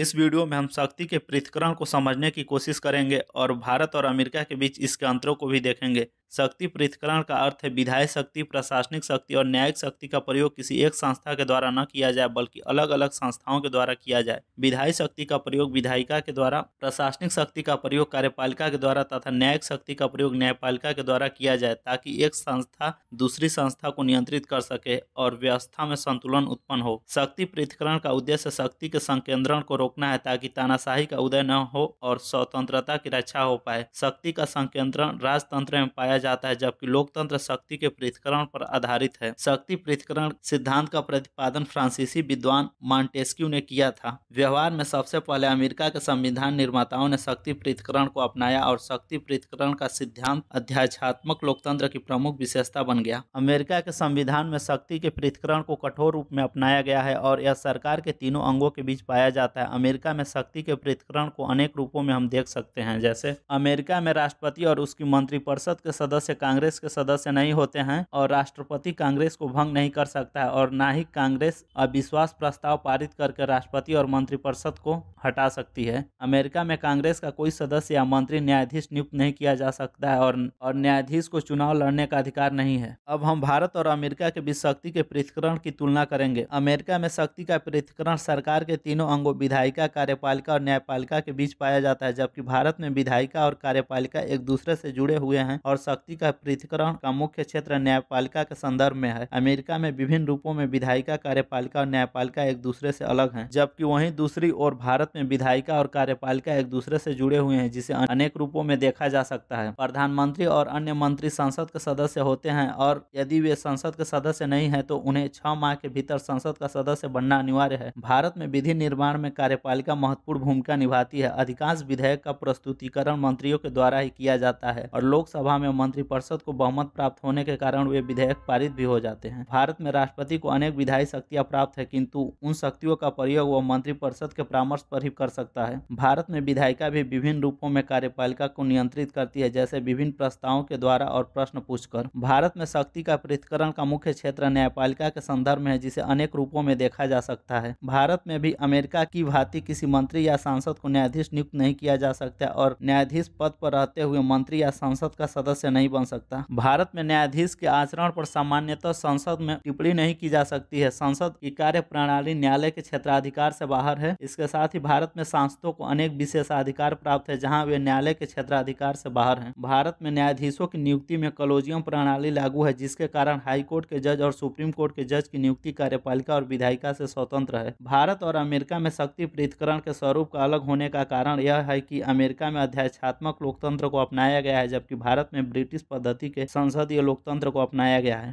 इस वीडियो में हम शक्ति के पृथकरण को समझने की कोशिश करेंगे और भारत और अमेरिका के बीच इसके अंतरों को भी देखेंगे शक्ति पृथकरण का अर्थ है विधायी शक्ति प्रशासनिक शक्ति और न्यायिक शक्ति का प्रयोग किसी एक संस्था के द्वारा न किया जाए बल्कि अलग अलग संस्थाओं के द्वारा किया जाए विधायी शक्ति का प्रयोग विधायिका के द्वारा प्रशासनिक शक्ति का प्रयोग कार्यपालिका के द्वारा तथा न्यायिक शक्ति का प्रयोग न्यायपालिका के द्वारा किया जाए ताकि एक संस्था दूसरी संस्था को नियंत्रित कर सके और व्यवस्था में संतुलन उत्पन्न हो शक्ति पृथकरण का उद्देश्य शक्ति के संकेंद्रण को रोकना है ताकि तानाशाही का उदय न हो और स्वतंत्रता की रक्षा हो पाए शक्ति का संकेंद्रण राजतंत्र में पाया जाता है जबकि लोकतंत्र शक्ति के पृथकरण पर आधारित है शक्ति पृथकरण सिद्धांत का प्रतिपादन फ्रांसीसी विद्वान मॉन्टेस्क्यू ने किया था व्यवहार में सबसे पहले अमेरिका के संविधान निर्माताओं ने शक्ति पृथकरण को अपनाया और शक्ति पृथकरण का सिद्धांत अध्यात्मक लोकतंत्र की प्रमुख विशेषता बन गया अमेरिका के संविधान में शक्ति के पृथकरण को कठोर रूप में अपनाया गया है और यह सरकार के तीनों अंगों के बीच पाया जाता है अमेरिका में शक्ति के पृथकरण को अनेक रूपों में हम देख सकते हैं जैसे अमेरिका में राष्ट्रपति और उसकी मंत्रिपरिषद के सदस्य सदस्य कांग्रेस के सदस्य नहीं होते हैं और राष्ट्रपति कांग्रेस को भंग नहीं कर सकता है और ना ही कांग्रेस अविश्वास प्रस्ताव पारित करके राष्ट्रपति और मंत्रिपरिषद को हटा सकती है अमेरिका में कांग्रेस का कोई सदस्य या मंत्री न्यायाधीश नियुक्त नहीं किया जा सकता है और और न्यायाधीश को चुनाव लड़ने का अधिकार नहीं है अब हम भारत और अमेरिका के बीच शक्ति के पृथ्वीकरण की तुलना करेंगे अमेरिका में शक्ति का पृथ्वीकरण सरकार के तीनों अंगों विधायिका कार्यपालिका और न्यायपालिका के बीच पाया जाता है जबकि भारत में विधायिका और कार्यपालिका एक दूसरे से जुड़े हुए हैं और शक्ति का पृथकरण का मुख्य क्षेत्र न्यायपालिका के संदर्भ में है अमेरिका में विभिन्न रूपों में विधायिका कार्यपालिका और न्यायपालिका एक दूसरे से अलग है जबकि वहीं दूसरी ओर भारत में विधायिका और कार्यपालिका एक दूसरे से जुड़े हुए हैं जिसे अनेक रूपों में देखा जा सकता है प्रधानमंत्री और अन्य मंत्री संसद के सदस्य होते हैं और यदि वे संसद के सदस्य नहीं है तो उन्हें छह माह के भीतर संसद का सदस्य बनना अनिवार्य है भारत में विधि निर्माण में कार्यपालिका महत्वपूर्ण भूमिका निभाती है अधिकांश विधेयक का प्रस्तुतिकरण मंत्रियों के द्वारा ही किया जाता है और लोकसभा में मंत्रिपरिषद को बहुमत प्राप्त होने के कारण वे विधेयक पारित भी हो जाते हैं भारत में राष्ट्रपति को अनेक विधायी शक्तियां प्राप्त है किंतु उन शक्तियों का प्रयोग वह मंत्रिपरिषद के परामर्श पर ही कर सकता है भारत में विधायिका भी विभिन्न रूपों में कार्यपालिका को नियंत्रित करती है जैसे विभिन्न प्रस्तावों के द्वारा और प्रश्न पूछकर भारत में शक्ति का पृथ्वीकरण का मुख्य क्षेत्र न्यायपालिका के संदर्भ में है जिसे अनेक रूपों में देखा जा सकता है भारत में भी अमेरिका की भांति किसी मंत्री या सांसद को न्यायाधीश नियुक्त नहीं किया जा सकता और न्यायाधीश पद पर रहते हुए मंत्री या सांसद का सदस्य नहीं बन सकता भारत में न्यायाधीश के आचरण पर सामान्यतः संसद में टिप्पणी नहीं की जा सकती है संसद की कार्य प्रणाली न्यायालय के क्षेत्राधिकार से बाहर है इसके साथ ही भारत में सांसदों को अनेक विशेष अधिकार प्राप्त है जहाँ वे न्यायालय के क्षेत्राधिकार से बाहर है भारत में न्यायाधीशों की नियुक्ति में कलोजियम प्रणाली लागू है जिसके कारण हाईकोर्ट के जज और सुप्रीम कोर्ट के जज की नियुक्ति कार्यपालिका और विधायिका से स्वतंत्र है भारत और अमेरिका में शक्ति पृथकरण के स्वरूप का अलग होने का कारण यह है कि अमेरिका में अध्यक्षात्मक लोकतंत्र को अपनाया गया है जबकि भारत में ब्रिटिश पद्धति के संसदीय लोकतंत्र को अपनाया गया है